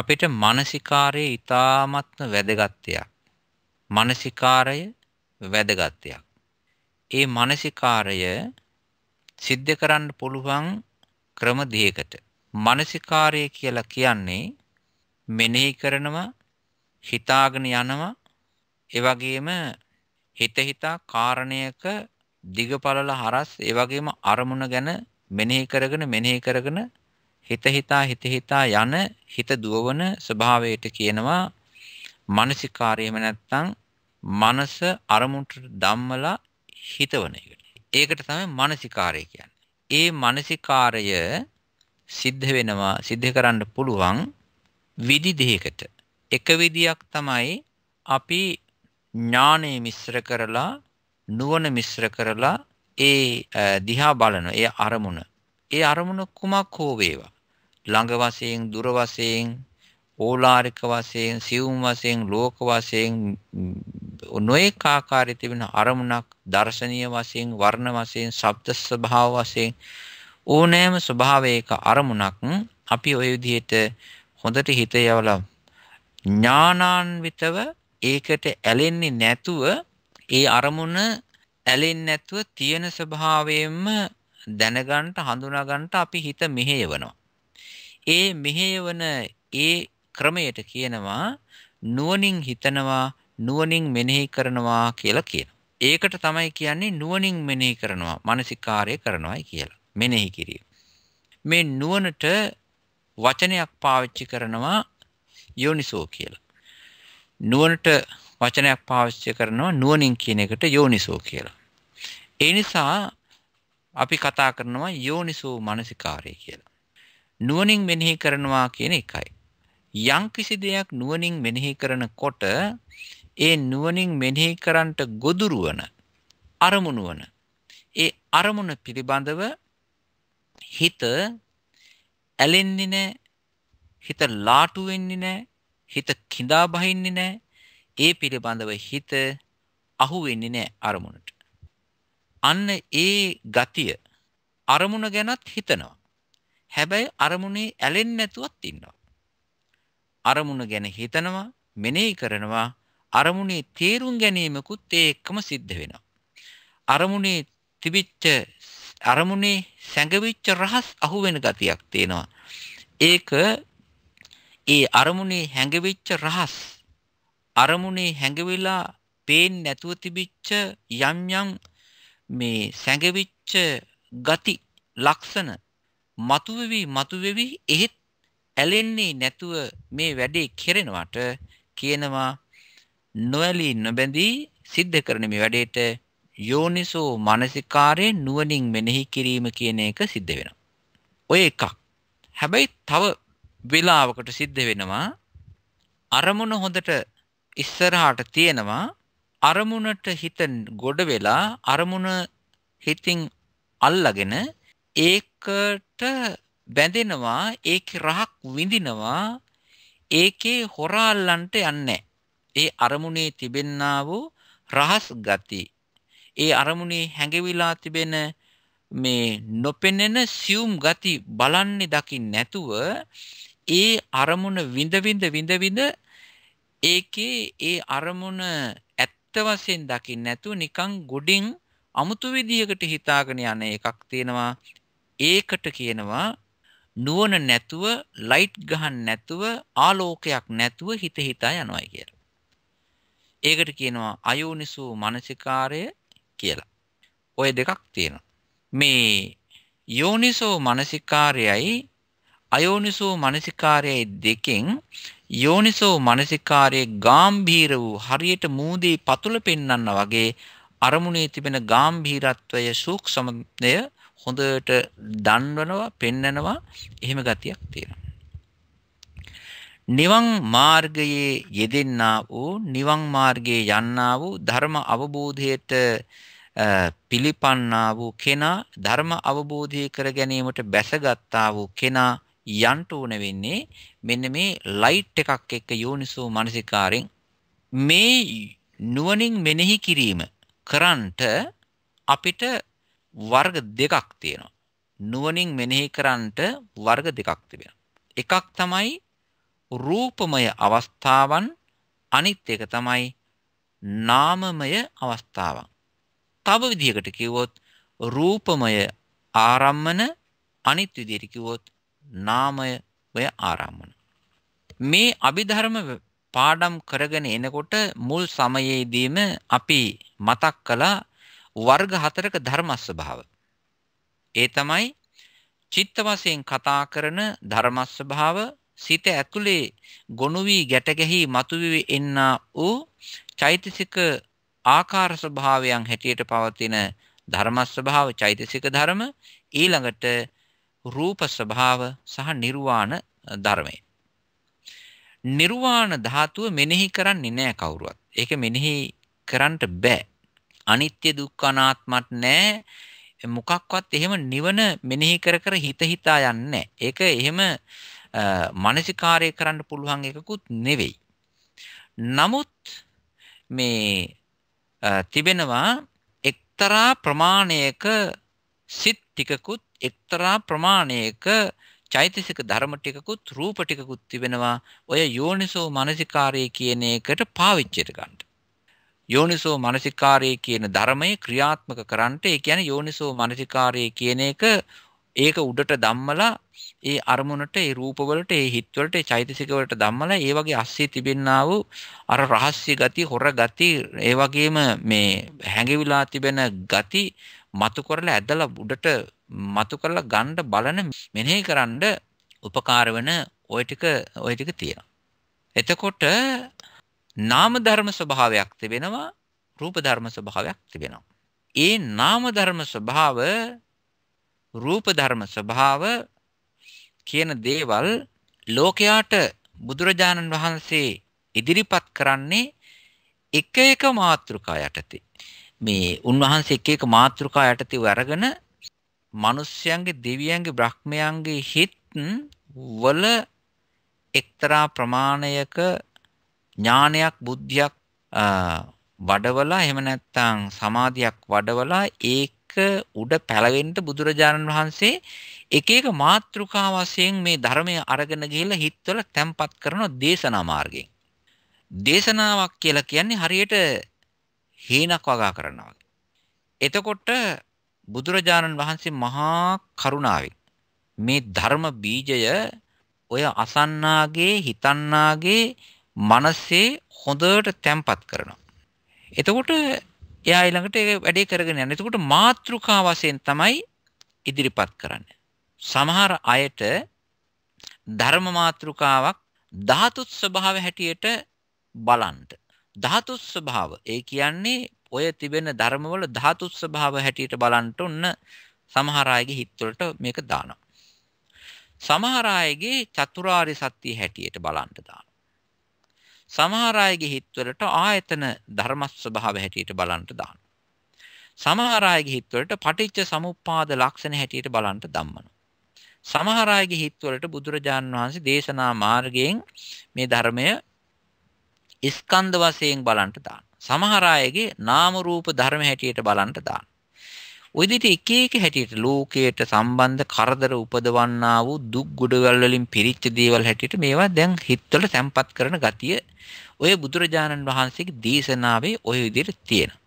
අපිට මානසිකාරය ඊ타ත්ම වැදගත්යක්. මානසිකාරය වැදගත්යක්. ඒ මානසිකාරය සිද්ධ කරන්න පුළුවන් ක්‍රම දෙකකට. මානසිකාරය කියලා කියන්නේ මෙනෙහි කරනවා, හිතාගෙන යනවා, ඒ වගේම හිත හිතා කාරණයක දිගපළල හරස් ඒ වගේම අරමුණ ගැන මෙනෙහි කරගෙන මෙනෙහි කරගෙන හිත හිතා හිත හිතා යන හිත දුවවන ස්වභාවයට කියනවා මානසිකාරයම නැත්තම් මනස අරමුණට ධම්මලා හිතවන එකට. ඒකට තමයි මානසිකාරය කියන්නේ. ඒ මානසිකාරය සිද්ධ වෙනවා සිද්ධ කරන්න පුළුවන් විදි දෙකකට. එක විදියක් තමයි අපි ඥානෙ මිශ්‍ර කරලා නුවණ මිශ්‍ර කරලා ඒ දිහා බලන ඒ අරමුණ ඒ අරමුණ කුමක් හෝ වේවා ළඟ වශයෙන් දුර වශයෙන් ඕලාරික වශයෙන් සියුම් වශයෙන් ලෝක වශයෙන් නොඑක ආකාරයේ තිබෙන අරමුණක් දර්ශනීය වශයෙන් වර්ණ වශයෙන් ශබ්ද ස්වභාව වශයෙන් ඕනෑම ස්වභාවයක අරමුණක් අපි ওই විදිහට හොඳට හිත යවලා ඥානාන්විතව ඒකට ඇලෙන්නේ නැතුව ඒ අරමුණ ඇලෙන්නේ නැතුව තියෙන ස්වභාවයෙන්ම දැනගන්න හඳුනාගන්න අපි හිත මෙහෙයවනවා. ඒ මෙහෙයවන ඒ ක්‍රමයට කියනවා නුවණින් හිතනවා නුවණින් මෙනෙහි කරනවා කියලා කියනවා. ඒකට තමයි කියන්නේ නුවණින් මෙනෙහි කරනවා, මානසිකාර්ය කරනවායි කියලා. මෙනෙහි කිරීම. මේ නුවණට වචනයක් පාවිච්චි කරනවා යෝනිසෝ කියලා. නුවණට වචනයක් පාවිච්චි කරනවා නුවණින් කියන එකට යෝනිසෝ කියලා. ඒ නිසා අපි කතා කරනවා යෝනිසෝ මනසිකාරය කියලා. නුවණින් මෙනෙහි කරනවා කියන එකයි. යම් කිසි දෙයක් නුවණින් මෙනෙහි කරනකොට ඒ නුවණින් මෙනෙහි කරන්නට ගොදුරු වන අරමුණු වන ඒ අරමුණ පිළිබඳව හිත ඇලෙන්නේ නැහැ හිත ලාටු වෙන්නේ නැහැ හිත கிඳා බහින්නේ නැහැ ඒ පිළිබඳව හිත අහු වෙන්නේ නැහැ අරමුණට අන්න ඒ ගතිය අරමුණ ගැනත් හිතනවා. හැබැයි අරමුණේ ඇලෙන්නේ නැතුවත් ඉන්නවා. අරමුණ ගැන හිතනවා, මෙනෙහි කරනවා, අරමුණේ තේරුම් ගැනීමකුත් ඒ එක්කම සිද්ධ වෙනවා. අරමුණේ තිබිච්ච අරමුණේ සැඟවිච්ච රහස් අහුවෙන ගතියක් තියෙනවා. ඒක ඒ අරමුණේ හැඟවිච්ච රහස් අරමුණේ හැඟවිලා පේන්නේ නැතුව තිබිච්ච යම් යම් මේ සැඟවිච්ච ගති ලක්ෂණ මතුවෙවි මතුවෙවි එහෙත් ඇලෙන්නේ නැතුව මේ වැඩේ කෙරෙනවට කියනවා නොඇලී නොබැඳී සිද්ධ කරන මේ වැඩේට යෝනිසෝ මානසිකාරයෙන් නුවණින් මෙනෙහි කිරීම කියන එක සිද්ධ වෙනවා. ඔය එකක්. හැබැයි තව වෙලාවකට සිද්ධ වෙනවා අරමුණ හොඳට ඉස්සරහාට තියෙනවා අරමුණට හිත ගොඩ වෙලා අරමුණ හිතින් අල්ලගෙන ඒකට බැඳෙනවා ඒකේ රහක් විඳිනවා ඒකේ හොරාල්ලන්ට යන්නේ ඒ අරමුණේ තිබෙන්නා වූ රහස් ගති ඒ අරමුණේ හැඟවිලා තිබෙන මේ නොපෙනෙන සියුම් ගති බලන්නේ දකින් නැතුව ඒ අරමුණ විඳ විඳ විඳ විඳ ඒකේ ඒ අරමුණ ඇත්ත ඇත්ත වශයෙන් දකින්න නැතුව නිකන් ගොඩින් අමුතු විදියකට හිතාගෙන යන එකක් තියෙනවා ඒකට කියනවා නුවණ නැතුව ලයිට් ගහන්න නැතුව ආලෝකයක් නැතුව හිත හිතා යනවා කියලා. ඒකට කියනවා අයෝනිසෝ මානසිකාරය කියලා. ওই දෙකක් තියෙනවා. මේ යෝනිසෝ මානසිකාරයයි අයෝනිසෝ මානසිකාරයයි දෙකෙන් යෝනිසෝ මනසිකාරයේ ගාම්භීර වූ හරියට මූදී පතුල පෙන්වන්න වගේ අරමුණේ තිබෙන ගාම්භීරත්වය සූක්ෂමය හොඳට දන්වනවා පෙන්නනවා එහෙම ගතියක් තියෙනවා. නිවන් මාර්ගයේ යෙදෙන්නා වූ නිවන් මාර්ගයේ යන්නා වූ ධර්ම අවබෝධයට පිළිපන්නා වූ කෙනා ධර්ම අවබෝධය කර ගැනීමට බැසගත්තා වූ කෙනා යන්ට ඕන වෙන්නේ මෙන්න මේ ලයිට් එකක් එක්ක යෝනිසෝ මනසිකාරෙන් මේ නුවණින් මෙනෙහි කිරීම කරන්ට අපිට වර්ග දෙකක් තියෙනවා. නුවණින් මෙනෙහි කරන්ට වර්ග දෙකක් තිබෙනවා. එකක් තමයි රූපමය අවස්ථාවන් අනිත් එක තමයි නාමමය අවස්ථාවන්. තව විදිහකට කිව්වොත් රූපමය ආරම්මන අනිත් විදිහට කිව්වොත් නාමය ඔය ආරම්මන. මේ අභිධර්ම පාඩම් කරගෙන එනකොට මුල් සමයේදීම අපි මතක් කළා වර්ග හතරක ධර්මස්වභාව. ඒ තමයි චිත්ත වශයෙන් කතා කරන ධර්මස්වභාව, සිත ඇතුලේ ගොනු වී ගැට ගැහි මතුවී එන්නා වූ චෛතසික ආකාර ස්වභාවයන් හැටියට පවතින ධර්ම ස්වභාව චෛතසික ධර්ම ඊළඟට රූප ස්වභාව සහ නිර්වාණ ධර්මය. නිර්වාණ ධාතුව මෙනෙහි කරන්නේ නැහැ කවුරුවත්. ඒක මෙනෙහි කරන්නට බෑ. අනිත්‍ය දුක්ඛ අනාත්මත් නැහැ. මොකක්වත් එහෙම නිවන මෙනෙහි කර කර හිත හිතා යන්නේ ඒක එහෙම මානසිකාරය කරන්න පුළුවන් එකකුත් නෙවෙයි. නමුත් මේ තිබෙනවා එක්තරා ප්‍රමාණයක සිත් ටිකකුත් එක්තරා ප්‍රමාණයක චෛතසික ධර්ම ටිකකුත් රූප ටිකකුත් තිබෙනවා ඔය යෝනිසෝ මනසිකාරය කියන එකට පාවිච්චියට ගන්න. යෝනිසෝ මනසිකාරය කියන ධර්මයේ ක්‍රියාත්මක කරන්නට ඒ කියන්නේ යෝනිසෝ මනසිකාරය කියන එක ඒක උඩට දැම්මලා ඒ අරමුණට ඒ රූපවලට ඒ හිත්වලට ඒ චෛතසිකවලට දැම්මලා ඒ වගේ ASCII තිබෙන්නා වූ අර රහස්‍ය ගති හොර ගති ඒ වගේම මේ හැඟවිලා තිබෙන ගති මතු කරලා ඇදලා උඩට මතු කරලා ගන්න බලන මෙනෙහි කරන්න උපකාර වෙන ওই ටික ওই ටික තියෙනවා. එතකොට නාම ධර්ම ස්වභාවයක් තිබෙනවා රූප ධර්ම ස්වභාවයක් තිබෙනවා. ඒ නාම ධර්ම ස්වභාව රූප ධර්ම ස්වභාව කියන දේවල් ලෝකයාට බුදුරජාණන් වහන්සේ ඉදිරිපත් කරන්නේ එක එක මාත්‍රිකා යටතේ. මේ උන්වහන්සේ එක එක මාත්‍රිකා යටතේ අරගෙන මිනිස්යන්ගේ දෙවියන්ගේ බ්‍රහ්මයන්ගේ හිත් වල එක්තරා ප්‍රමාණයක ඥානයක් බුද්ධියක් වඩවලා එහෙම නැත්නම් සමාධියක් වඩවලා ඒක උඩ පැලවෙන්න බුදුරජාණන් වහන්සේ එක එක මාත්‍රිකා වශයෙන් මේ ධර්මය අරගෙන ගිහිල්ලා හිතවල තැම්පත් කරන දේශනා මාර්ගයෙන් දේශනාවක් කියලා කියන්නේ හරියට හේනක් වගා කරනවා. එතකොට බුදුරජාණන් වහන්සේ මහා කරුණාවෙන් මේ ධර්ම බීජය ඔය අසන්නාගේ හිතන්නාගේ මනසේ හොඳට තැම්පත් කරනවා. එතකොට එයා ඊළඟට ඒ වැඩේ කරගෙන යනවා. එතකොට මාත්‍රිකා වශයෙන් තමයි ඉදිරිපත් කරන්නේ. සමහර අයට ධර්ම මාත්‍රිකාවක් ධාතුත් ස්වභාව හැටියට බලන්න. ධාතුත් ස්වභාව ඒ කියන්නේ ඔය තිබෙන ධර්මවල ධාතු ස්වභාව හැටියට බලන්ට ඔන්න සමහර අයගේ හිතවලට මේක දානවා. සමහර අයගේ චතුරාර්ය සත්‍ය හැටියට බලන්ට දානවා. සමහර අයගේ හිතවලට ආයතන ධර්ම ස්වභාව හැටියට බලන්ට දානවා. සමහර අයගේ හිතවලට පටිච්ච සමුප්පාද ලක්ෂණ හැටියට බලන්ට දම්මනවා. සමහර අයගේ හිතවලට බුදුරජාන් වහන්සේ දේශනා මාර්ගයෙන් මේ ධර්මය ස්කන්ධ වශයෙන් බලන්ට දානවා. සමහර අයගේ නාම රූප ධර්ම හැටියට බලන්න දාන. ওই දිටි එක එක හැටියට ලෝකයට සම්බන්ධ කරදර උපදවන්නා වූ දුක් ගොඩවල් වලින් පිරිච්ච දේවල් හැටියට මේවා දැන් හිතවල තැම්පත් කරන ගතිය ඔය බුදුරජාණන් වහන්සේගේ දේශනාවේ ඔය විදිහට තියෙනවා.